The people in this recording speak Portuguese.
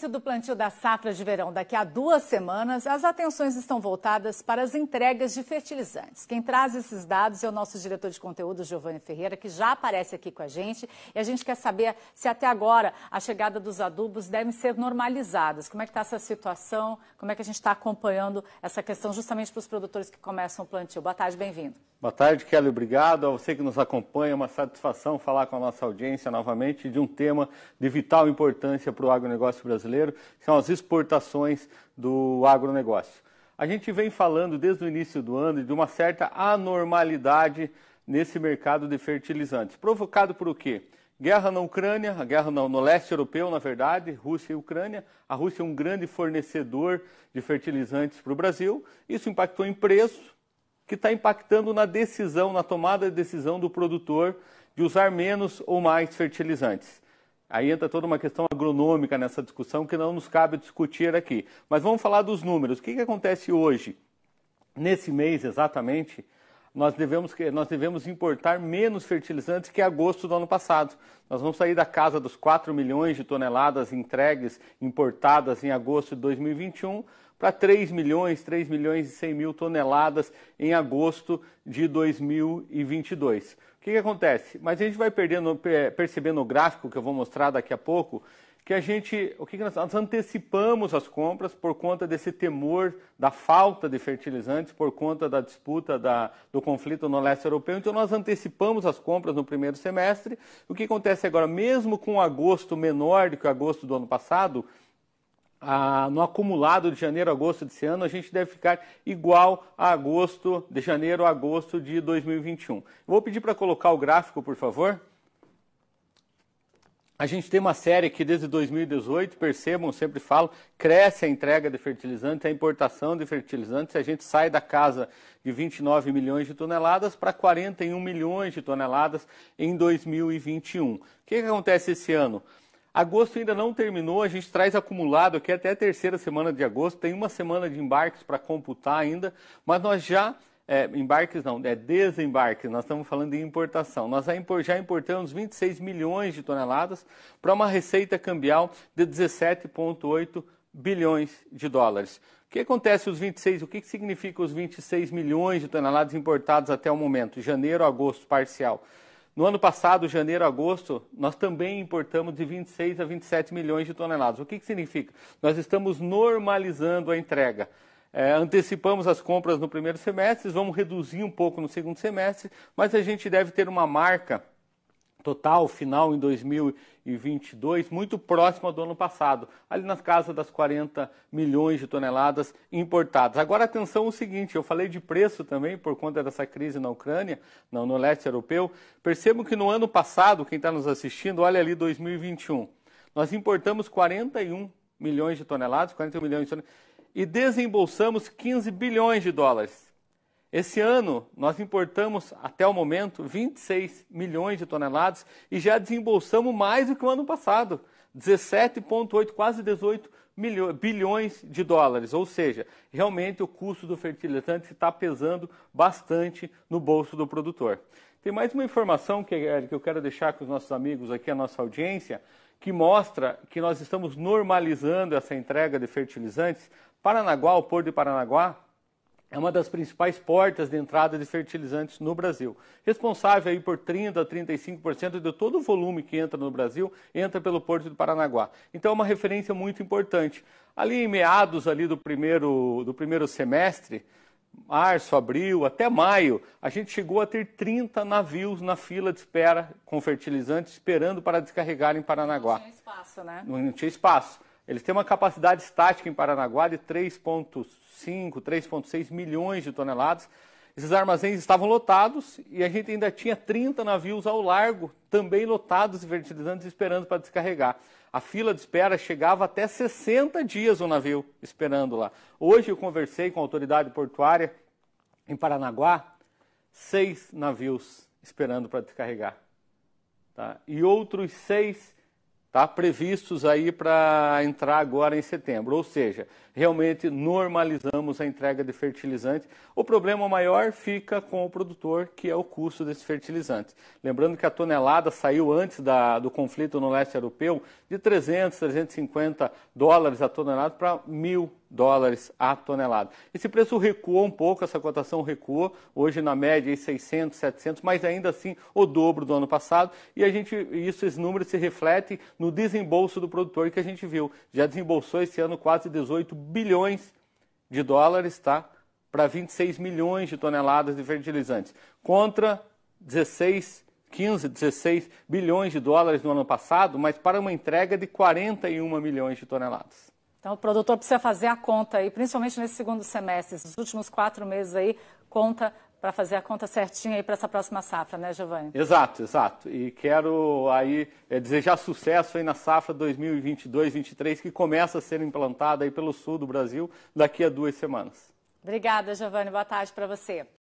início do plantio da safra de verão daqui a duas semanas, as atenções estão voltadas para as entregas de fertilizantes. Quem traz esses dados é o nosso diretor de conteúdo, Giovanni Ferreira, que já aparece aqui com a gente. E a gente quer saber se até agora a chegada dos adubos deve ser normalizada. Como é que está essa situação? Como é que a gente está acompanhando essa questão justamente para os produtores que começam o plantio? Boa tarde, bem-vindo. Boa tarde, Kelly. Obrigado a você que nos acompanha. É uma satisfação falar com a nossa audiência novamente de um tema de vital importância para o agronegócio brasileiro, que são as exportações do agronegócio. A gente vem falando desde o início do ano de uma certa anormalidade nesse mercado de fertilizantes. Provocado por o quê? Guerra na Ucrânia, a guerra no leste europeu, na verdade, Rússia e Ucrânia. A Rússia é um grande fornecedor de fertilizantes para o Brasil. Isso impactou em preço, que está impactando na decisão, na tomada de decisão do produtor de usar menos ou mais fertilizantes. Aí entra toda uma questão agronômica nessa discussão que não nos cabe discutir aqui. Mas vamos falar dos números. O que, que acontece hoje? Nesse mês exatamente, nós devemos, nós devemos importar menos fertilizantes que agosto do ano passado. Nós vamos sair da casa dos 4 milhões de toneladas entregues, importadas em agosto de 2021 para 3 milhões, 3 milhões e 100 mil toneladas em agosto de 2022. O que, que acontece? Mas a gente vai perdendo, percebendo no gráfico que eu vou mostrar daqui a pouco, que a gente, o que, que nós, nós antecipamos as compras por conta desse temor da falta de fertilizantes, por conta da disputa da, do conflito no leste europeu. Então nós antecipamos as compras no primeiro semestre. O que acontece agora, mesmo com agosto menor do que o agosto do ano passado, ah, no acumulado de janeiro a agosto desse ano, a gente deve ficar igual a agosto, de janeiro a agosto de 2021. vou pedir para colocar o gráfico, por favor. A gente tem uma série que desde 2018, percebam, sempre falo, cresce a entrega de fertilizantes, a importação de fertilizantes, a gente sai da casa de 29 milhões de toneladas para 41 milhões de toneladas em 2021. O que, que acontece esse ano? Agosto ainda não terminou, a gente traz acumulado aqui até a terceira semana de agosto, tem uma semana de embarques para computar ainda, mas nós já. É, embarques não, é desembarques, nós estamos falando de importação. Nós já importamos 26 milhões de toneladas para uma receita cambial de 17,8 bilhões de dólares. O que acontece os 26? O que, que significa os 26 milhões de toneladas importadas até o momento? Janeiro, agosto, parcial. No ano passado, janeiro a agosto, nós também importamos de 26 a 27 milhões de toneladas. O que, que significa? Nós estamos normalizando a entrega. É, antecipamos as compras no primeiro semestre, vamos reduzir um pouco no segundo semestre, mas a gente deve ter uma marca total final em 2022 muito próxima do ano passado, ali nas casas das 40 milhões de toneladas importadas. Agora atenção o seguinte, eu falei de preço também por conta dessa crise na Ucrânia, não, no leste europeu. Percebam que no ano passado, quem está nos assistindo, olha ali 2021, nós importamos 41 milhões de toneladas, 41 milhões de toneladas, e desembolsamos 15 bilhões de dólares. Esse ano, nós importamos, até o momento, 26 milhões de toneladas e já desembolsamos mais do que o ano passado, 17,8, quase 18 bilhões de dólares. Ou seja, realmente o custo do fertilizante está pesando bastante no bolso do produtor. Tem mais uma informação que, que eu quero deixar com os nossos amigos aqui, a nossa audiência, que mostra que nós estamos normalizando essa entrega de fertilizantes. Paranaguá, o Porto de Paranaguá, é uma das principais portas de entrada de fertilizantes no Brasil. Responsável aí por 30% a 35% de todo o volume que entra no Brasil, entra pelo Porto do Paranaguá. Então é uma referência muito importante. Ali em meados ali do primeiro, do primeiro semestre, março, abril, até maio, a gente chegou a ter 30 navios na fila de espera com fertilizantes, esperando para descarregar em Paranaguá. Não tinha espaço, né? Não tinha espaço. Eles têm uma capacidade estática em Paranaguá de 3,5, 3,6 milhões de toneladas. Esses armazéns estavam lotados e a gente ainda tinha 30 navios ao largo, também lotados e fertilizantes, esperando para descarregar. A fila de espera chegava até 60 dias o navio esperando lá. Hoje eu conversei com a autoridade portuária em Paranaguá, seis navios esperando para descarregar. Tá? E outros seis tá? previstos aí para entrar agora em setembro. Ou seja, realmente normalizamos a entrega de fertilizante. O problema maior fica com o produtor, que é o custo desse fertilizante. Lembrando que a tonelada saiu antes da, do conflito no leste europeu de 300, 350 dólares a tonelada para 1.000 dólares a tonelada. Esse preço recua um pouco, essa cotação recua, hoje na média em 600, 700, mas ainda assim o dobro do ano passado, e a gente, isso, esses números se refletem no desembolso do produtor que a gente viu. Já desembolsou esse ano quase 18 bilhões de dólares, tá? Para 26 milhões de toneladas de fertilizantes, contra 16 15, 16 bilhões de dólares no ano passado, mas para uma entrega de 41 milhões de toneladas. Então, o produtor precisa fazer a conta aí, principalmente nesse segundo semestre, esses últimos quatro meses aí, conta para fazer a conta certinha aí para essa próxima safra, né, Giovanni? Exato, exato. E quero aí é, desejar sucesso aí na safra 2022-23 que começa a ser implantada aí pelo sul do Brasil daqui a duas semanas. Obrigada, Giovanni. Boa tarde para você.